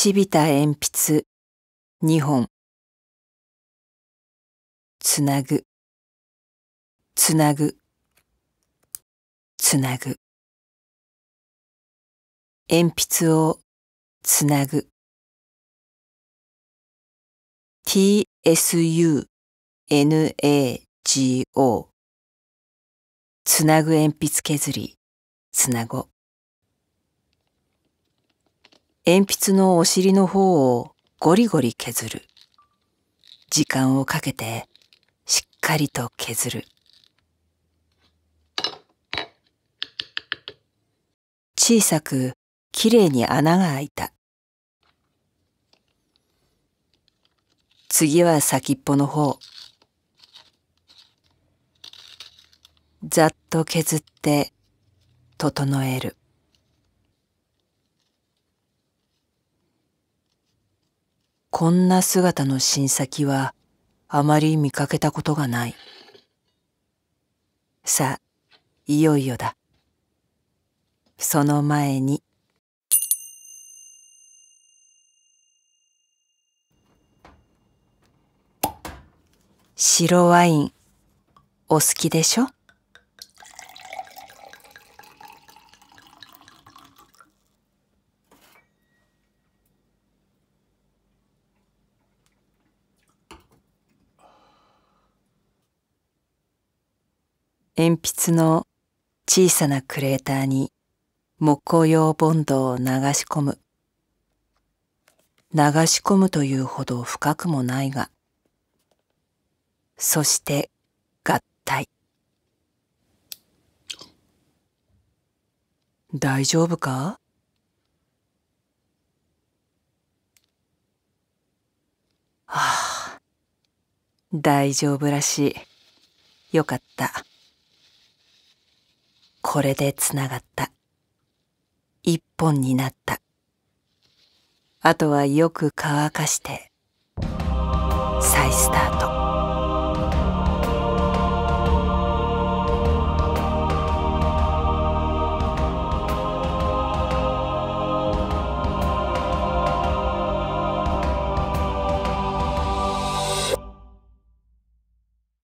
ちびた鉛筆2本つなぐつなぐつなぐ鉛筆をつなぐ tsunago つなぐ鉛筆削りつなご鉛筆のお尻の方をゴリゴリ削る。時間をかけてしっかりと削る。小さくきれいに穴が開いた。次は先っぽの方。ざっと削って整える。こんな姿の新作はあまり見かけたことがないさあいよいよだその前に白ワインお好きでしょ鉛筆の小さなクレーターに木工用ボンドを流し込む。流し込むというほど深くもないが、そして合体。大丈夫かあ、大丈夫らしい。よかった。これでつながった。一本になった。あとはよく乾かして、再スタート。